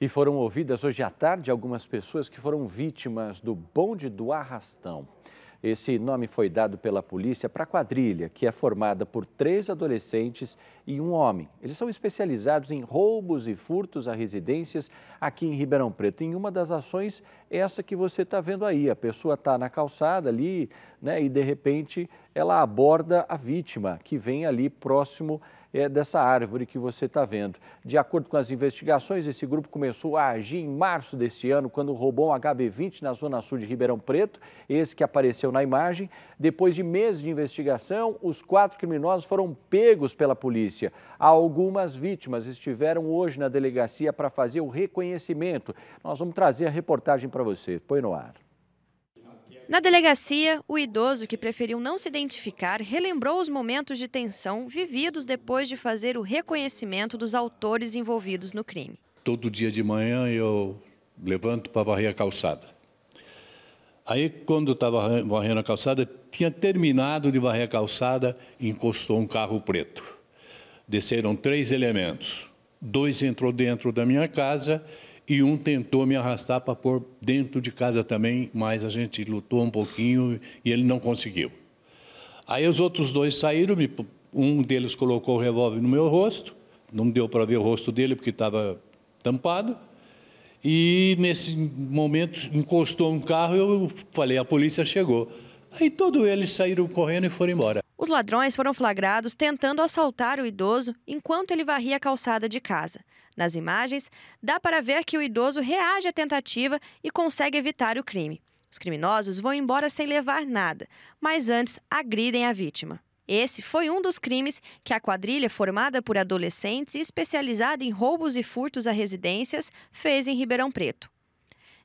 E foram ouvidas hoje à tarde algumas pessoas que foram vítimas do bonde do arrastão. Esse nome foi dado pela polícia para a quadrilha, que é formada por três adolescentes e um homem. Eles são especializados em roubos e furtos a residências aqui em Ribeirão Preto. Em uma das ações, essa que você está vendo aí, a pessoa está na calçada ali, né, e de repente ela aborda a vítima que vem ali próximo é, dessa árvore que você está vendo. De acordo com as investigações, esse grupo começou a agir em março desse ano, quando roubou um HB20 na zona sul de Ribeirão Preto, esse que apareceu na imagem. Depois de meses de investigação, os quatro criminosos foram pegos pela polícia. Algumas vítimas estiveram hoje na delegacia para fazer o reconhecimento. Nós vamos trazer a reportagem para você. Põe no ar. Na delegacia, o idoso que preferiu não se identificar relembrou os momentos de tensão vividos depois de fazer o reconhecimento dos autores envolvidos no crime. Todo dia de manhã eu levanto para varrer a calçada. Aí, quando estava varrendo a calçada, tinha terminado de varrer a calçada, encostou um carro preto. Desceram três elementos. Dois entrou dentro da minha casa e um tentou me arrastar para pôr dentro de casa também, mas a gente lutou um pouquinho e ele não conseguiu. Aí os outros dois saíram, um deles colocou o revólver no meu rosto, não deu para ver o rosto dele porque estava tampado. E nesse momento encostou um carro, e eu falei, a polícia chegou. Aí todos eles saíram correndo e foram embora. Os ladrões foram flagrados tentando assaltar o idoso enquanto ele varria a calçada de casa. Nas imagens, dá para ver que o idoso reage à tentativa e consegue evitar o crime. Os criminosos vão embora sem levar nada, mas antes agridem a vítima. Esse foi um dos crimes que a quadrilha formada por adolescentes e especializada em roubos e furtos a residências fez em Ribeirão Preto.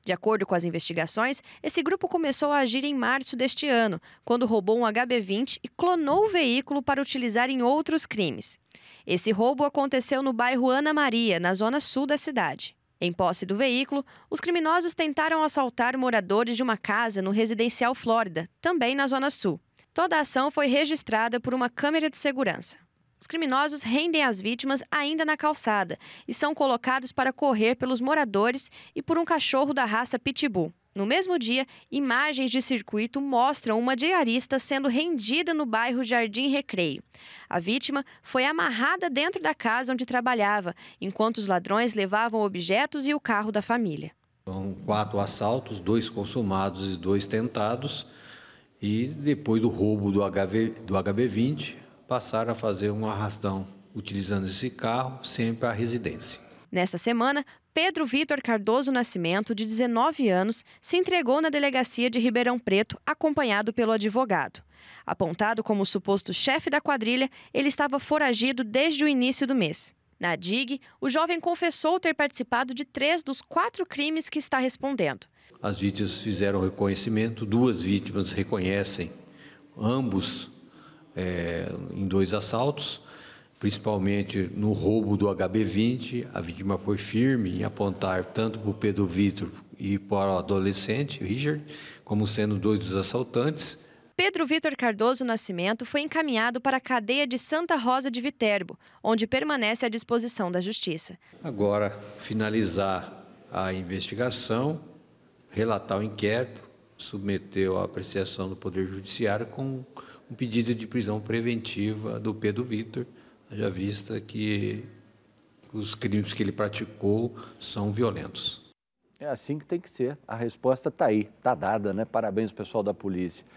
De acordo com as investigações, esse grupo começou a agir em março deste ano, quando roubou um HB20 e clonou o veículo para utilizar em outros crimes. Esse roubo aconteceu no bairro Ana Maria, na zona sul da cidade. Em posse do veículo, os criminosos tentaram assaltar moradores de uma casa no residencial Flórida, também na zona sul. Toda a ação foi registrada por uma câmera de segurança. Os criminosos rendem as vítimas ainda na calçada e são colocados para correr pelos moradores e por um cachorro da raça Pitbull. No mesmo dia, imagens de circuito mostram uma diarista sendo rendida no bairro Jardim Recreio. A vítima foi amarrada dentro da casa onde trabalhava, enquanto os ladrões levavam objetos e o carro da família. São quatro assaltos, dois consumados e dois tentados. E depois do roubo do, HV, do HB20, passar a fazer um arrastão utilizando esse carro sempre à residência. Nesta semana, Pedro Vitor Cardoso Nascimento, de 19 anos, se entregou na delegacia de Ribeirão Preto, acompanhado pelo advogado. Apontado como suposto chefe da quadrilha, ele estava foragido desde o início do mês. Na DIG, o jovem confessou ter participado de três dos quatro crimes que está respondendo. As vítimas fizeram reconhecimento, duas vítimas reconhecem ambos é, em dois assaltos, principalmente no roubo do HB20. A vítima foi firme em apontar tanto para o Pedro Vitor e para o adolescente, Richard, como sendo dois dos assaltantes. Pedro Vitor Cardoso Nascimento foi encaminhado para a cadeia de Santa Rosa de Viterbo, onde permanece à disposição da Justiça. Agora, finalizar a investigação, relatar o inquérito, submeter à apreciação do Poder Judiciário com um pedido de prisão preventiva do Pedro Vitor, já vista que os crimes que ele praticou são violentos. É assim que tem que ser. A resposta está aí, está dada, né? Parabéns, pessoal da polícia.